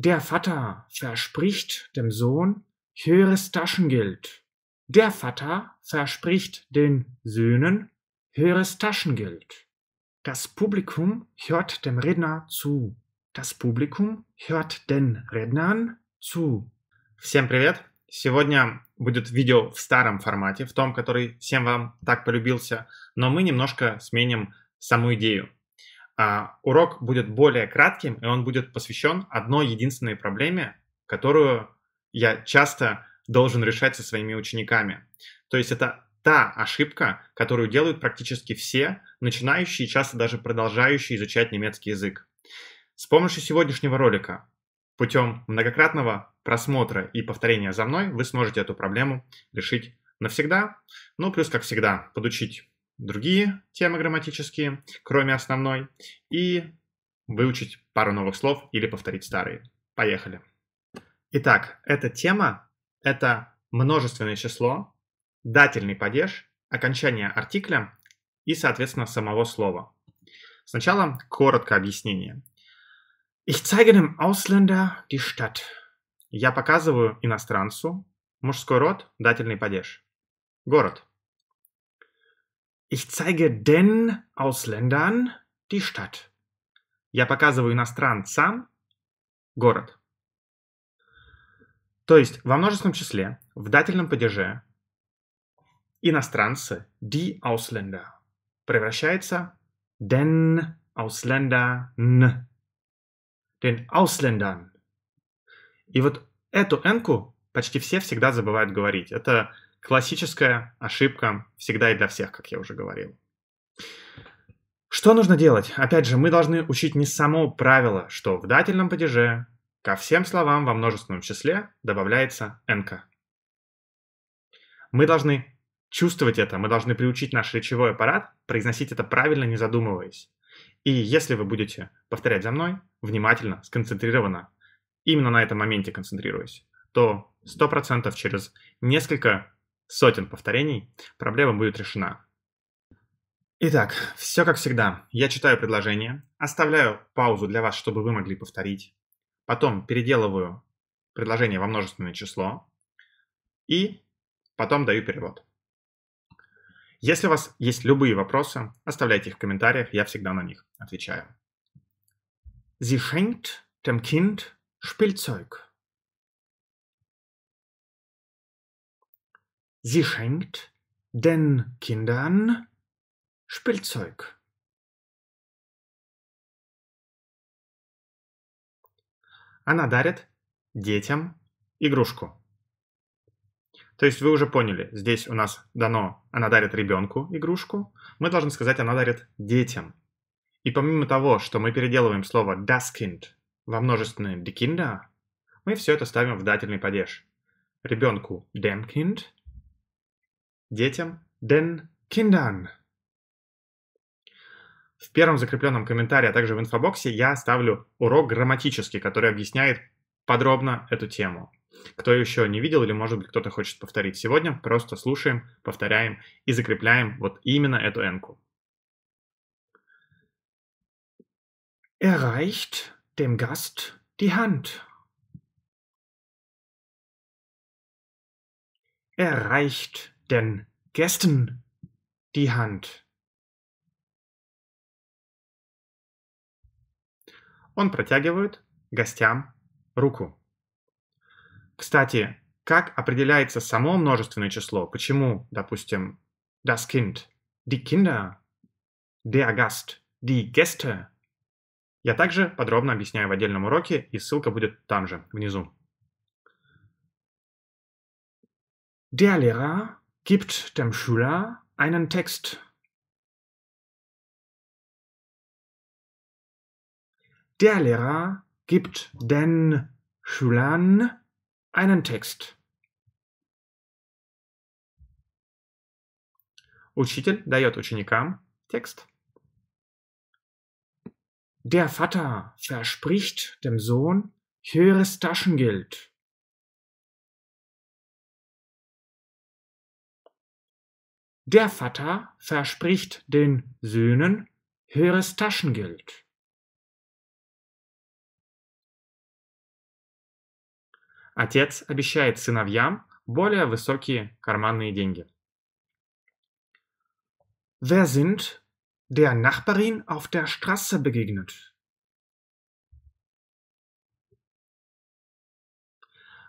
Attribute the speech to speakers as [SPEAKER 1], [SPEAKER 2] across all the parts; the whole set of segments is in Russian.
[SPEAKER 1] Der Vater verspricht dem Sohn höheres Taschengeld. Der Vater verspricht den Söhnen höheres Taschengeld. Das Publikum hört dem Redner zu. Das Publikum hört den Rednern zu. Всем привет! Сегодня будет видео в старом формате, в том, который всем вам так полюбился, но мы немножко сменим саму идею. А, урок будет более кратким, и он будет посвящен одной единственной проблеме, которую я часто должен решать со своими учениками. То есть это та ошибка, которую делают практически все, начинающие и часто даже продолжающие изучать немецкий язык. С помощью сегодняшнего ролика, путем многократного просмотра и повторения за мной, вы сможете эту проблему решить навсегда. Ну, плюс, как всегда, подучить другие темы грамматические, кроме основной, и выучить пару новых слов или повторить старые. Поехали. Итак, эта тема — это множественное число, дательный падеж, окончание артикля и, соответственно, самого слова. Сначала короткое объяснение. Ich zeige dem Ausländer die Stadt. Я показываю иностранцу мужской род, дательный падеж. Город — Ich zeige den Ausländern die Stadt. Я показываю иностранцам город. То есть во множественном числе, в дательном падеже, иностранцы, die Ausländer, превращается den Ausländern, den Ausländern. И вот эту энку почти все всегда забывают говорить. Это Классическая ошибка всегда и для всех, как я уже говорил. Что нужно делать? Опять же, мы должны учить не само правило, что в дательном падеже ко всем словам во множественном числе добавляется «нк». Мы должны чувствовать это, мы должны приучить наш речевой аппарат произносить это правильно, не задумываясь. И если вы будете повторять за мной, внимательно, сконцентрированно, именно на этом моменте концентрируясь, то 100% через несколько сотен повторений, проблема будет решена. Итак, все как всегда. Я читаю предложение, оставляю паузу для вас, чтобы вы могли повторить. Потом переделываю предложение во множественное число и потом даю перевод. Если у вас есть любые вопросы, оставляйте их в
[SPEAKER 2] комментариях, я всегда на них отвечаю. Sie schenkt dem Kind Spielzeug. Sie schenkt den Kindern Spielzeug. Она дарит детям игрушку. То есть вы уже
[SPEAKER 1] поняли, здесь у нас дано «она дарит ребенку игрушку», мы должны сказать «она дарит детям». И помимо того, что мы переделываем слово «das Kind» во множественное «die Kinder», мы все это ставим в дательный падеж. Ребенку «dem Kind», детям, den Kindern. В первом закрепленном комментарии, а также в инфобоксе я оставлю урок грамматический, который объясняет подробно эту тему. Кто еще не видел или, может быть, кто-то хочет повторить сегодня, просто слушаем, повторяем и закрепляем вот именно эту энку.
[SPEAKER 2] Erreicht dem Gast die Hand. Erreicht den Gästen die Hand. Он протягивает гостям
[SPEAKER 1] руку. Кстати, как определяется само множественное число? Почему, допустим, das Kind, die Kinder, der Gast, die Gäste? Я также подробно объясняю в отдельном уроке, и ссылка
[SPEAKER 2] будет там же, внизу. Der Lehrer Gibt dem Schüler einen Text. Der Lehrer gibt den Schülern einen Text. Учитель дает ученикам текст. Der Vater verspricht dem Sohn höheres Taschengeld. Der Vater verspricht den Söhnen höheres Taschengeld. Отец обещает сыновьям более высокие карманные деньги. Wer sind der Nachbarin auf der Straße begegnet?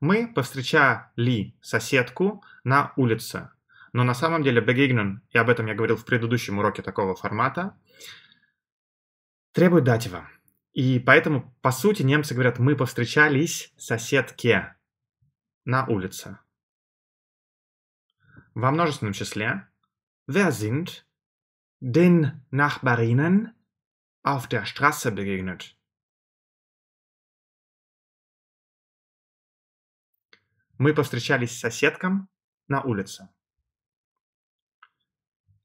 [SPEAKER 2] Мы повстречали соседку на
[SPEAKER 1] улице. Но на самом деле Begignon, и об этом я говорил в предыдущем уроке такого формата, требует дать его, И поэтому, по сути, немцы говорят, мы повстречались соседке на улице.
[SPEAKER 2] Во множественном числе wir sind den Nachbarinnen auf der Straße begegnet. Мы повстречались с соседком на улице.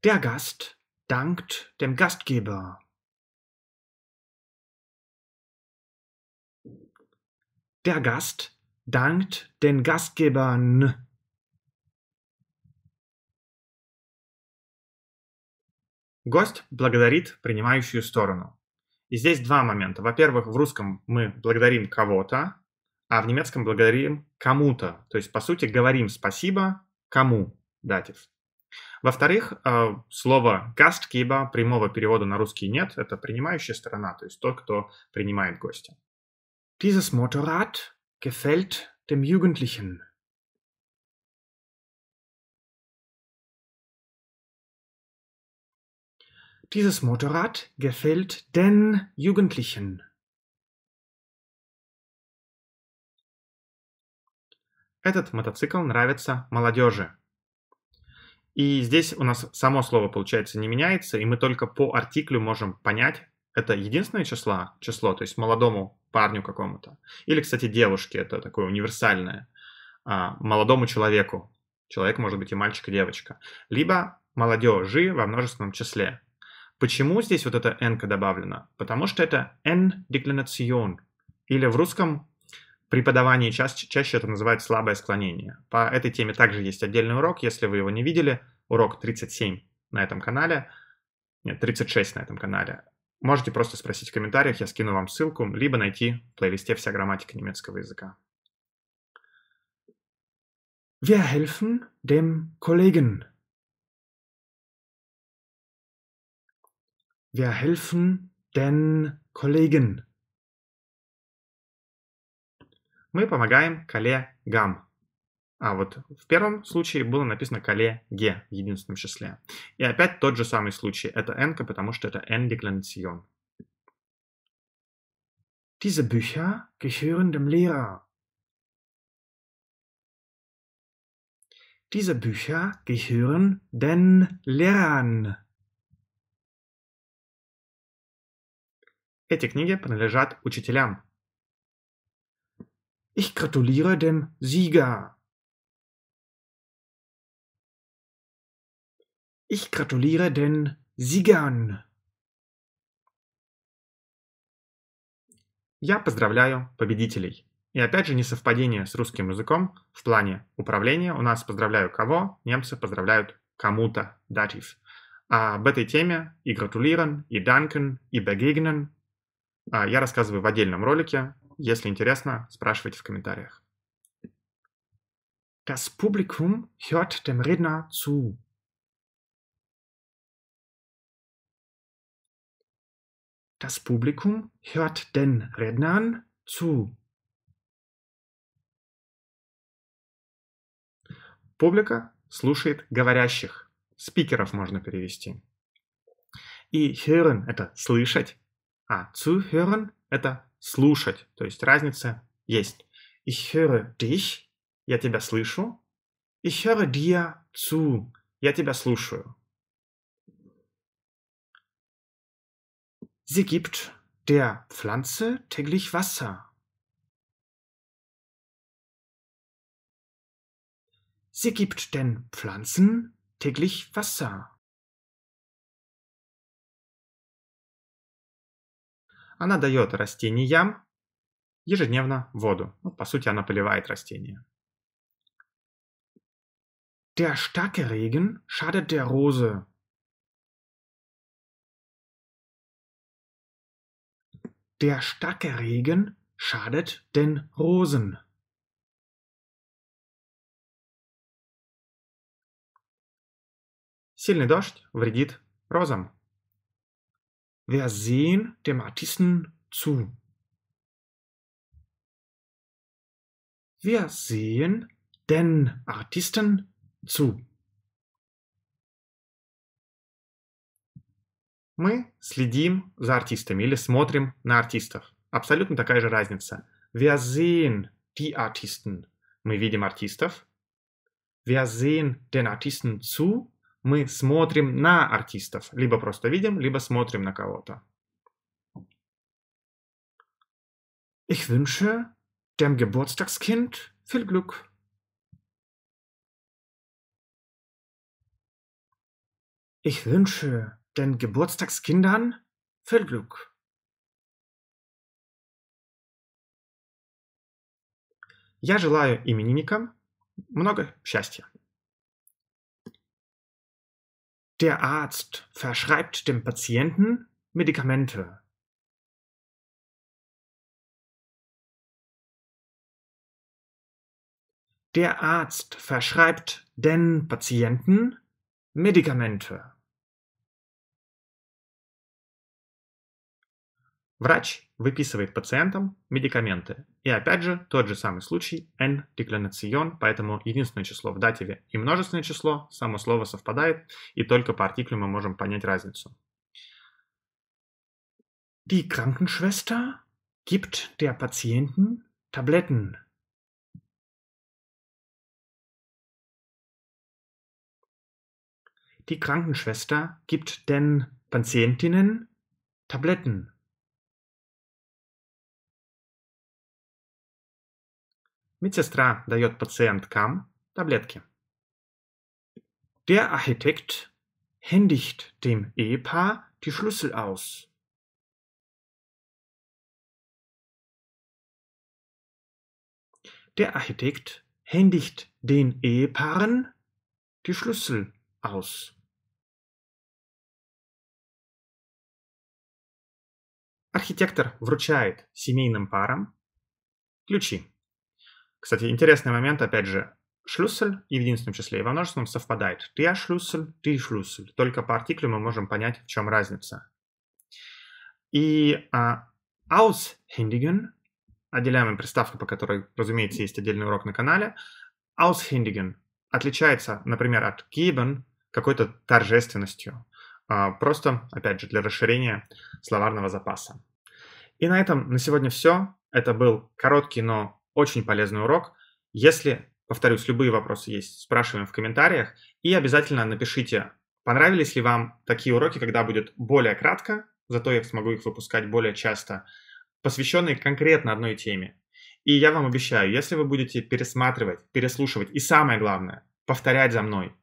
[SPEAKER 2] Der Gast dankt dem Gastgeber. Der Gast dankt den Gastgebern. Гость благодарит принимающую сторону. И здесь два момента. Во-первых, в русском мы благодарим кого-то,
[SPEAKER 1] а в немецком благодарим кому-то. То есть, по сути, говорим спасибо кому, датив. Во-вторых, э, слово «гастгеба» прямого перевода на русский нет, это принимающая сторона, то есть тот, кто принимает гостя. Dieses
[SPEAKER 2] Motorrad gefällt dem Jugendlichen. Dieses Motorrad gefällt den Jugendlichen. Этот мотоцикл нравится молодежи.
[SPEAKER 1] И здесь у нас само слово, получается, не меняется, и мы только по артиклю можем понять, это единственное число, число, то есть молодому парню какому-то. Или, кстати, девушке, это такое универсальное. А, молодому человеку. Человек может быть и мальчик, и девочка. Либо молодежи во множественном числе. Почему здесь вот эта n добавлена? Потому что это n деклинацион. Или в русском преподавании ча- чаще это называют слабое склонение. По этой теме также есть отдельный урок, если вы его не видели, урок 37 на этом канале, нет, 36 на этом канале. Можете просто спросить в комментариях, я скину вам ссылку, либо найти в плейлисте «Вся грамматика
[SPEAKER 2] немецкого языка». Wir helfen dem Kollegen. Wir helfen den Kollegen
[SPEAKER 1] мы помогаем Гам, А вот в первом случае было написано коллеге в единственном числе. И опять тот же самый случай. Это n, потому что это n
[SPEAKER 2] декларацион. Diese Bücher gehören dem Lehrer. Diese Bücher gehören den Lehrern. Эти книги принадлежат учителям. Ich gratuliere dem Sieger. Ich gratuliere den Siegern. Я поздравляю победителей.
[SPEAKER 1] И опять же несовпадение с русским языком в плане управления. У нас поздравляю кого, немцы поздравляют кому-то, датив. А об этой теме и гратулиран, и данкен, и бегегнен а, я рассказываю в отдельном ролике. Если интересно,
[SPEAKER 2] спрашивайте в комментариях. Das Publikum hört dem Redner zu. Das Publikum hört den Rednern zu. Публика слушает говорящих. Спикеров можно перевести. И hören
[SPEAKER 1] – это слышать, а zuhören – это слушать. То есть разница есть. Ich höre dich, я тебя слышу. Ich höre dir
[SPEAKER 2] zu, я тебя слушаю. Sie gibt der Pflanze täglich Wasser. Sie gibt den Pflanzen täglich Wasser. Она дает растениям ежедневно воду. Ну, по сути, она поливает растения. Der starke Regen schadet der Rose. Der starke Regen schadet den Rosen. Сильный дождь вредит розам. Wer sehen dem Artisten zu. Wir sehen den Artisten zu. Мы
[SPEAKER 1] следим за артистами или смотрим на артистов. Абсолютно такая же разница. Wir sehen die Artisten. Мы видим артистов. Wir sehen den Artisten zu мы смотрим на артистов. Либо просто видим, либо смотрим на
[SPEAKER 2] кого-то. Ich wünsche dem Geburtstagskind viel Glück. Ich wünsche den Geburtstagskindern viel Glück. Я желаю именинникам много счастья. Der Arzt verschreibt dem Patienten Medikamente. Der Arzt verschreibt den Patienten Medikamente. Врач выписывает пациентам медикаменты. И опять
[SPEAKER 1] же, тот же самый случай n declinacion, поэтому единственное число в дативе и множественное число, само слово совпадает, и только по артиклю мы можем понять разницу.
[SPEAKER 2] Die Krankenschwester gibt der Patienten Tabletten. Die Krankenschwester gibt den Patientinnen Tabletten. Медсестра дает пациенткам Таблетки. Der Architekt händigt dem Ehepaar die Schlüssel aus. Der Architekt händigt den Ehepaaren die Schlüssel aus. Архитектор вручает семейным парам
[SPEAKER 1] ключи. Кстати, интересный момент, опять же, шлюссель и в единственном числе, и во множественном совпадает. Ты а шлюссель, ты шлюссель. Только по артиклю мы можем понять, в чем разница. И aus а, aushändigen, отделяемая приставка, по которой, разумеется, есть отдельный урок на канале, Aus aushändigen отличается, например, от geben какой-то торжественностью. А, просто, опять же, для расширения словарного запаса. И на этом на сегодня все. Это был короткий, но очень полезный урок. Если, повторюсь, любые вопросы есть, спрашиваем в комментариях. И обязательно напишите, понравились ли вам такие уроки, когда будет более кратко, зато я смогу их выпускать более часто, посвященные конкретно одной теме. И я вам обещаю, если вы будете пересматривать, переслушивать и самое главное, повторять за мной,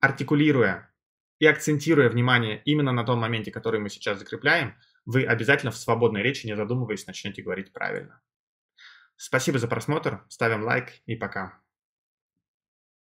[SPEAKER 1] артикулируя и акцентируя внимание именно на том моменте, который мы сейчас закрепляем, вы обязательно в свободной речи, не задумываясь, начнете говорить правильно. Спасибо за просмотр, ставим лайк и пока.